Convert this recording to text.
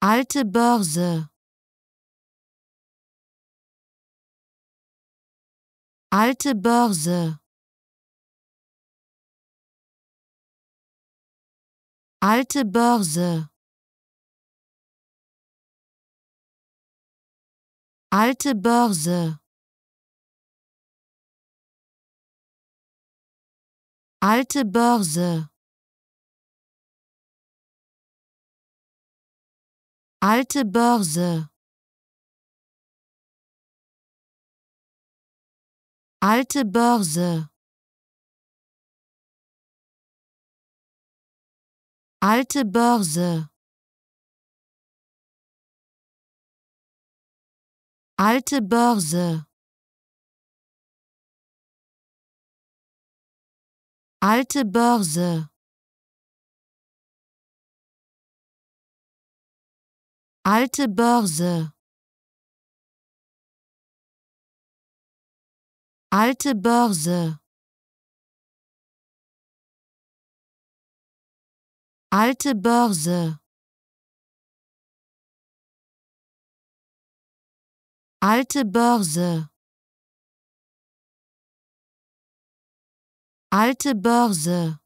Alte Börse. Alte Börse. Alte Börse. Alte Börse. Alte Börse. Alte Börse. Alte Börse. Alte Börse. Alte Börse. Alte Börse. Alte Börse. Alte Börse. Alte Börse. Alte Börse. Alte Börse.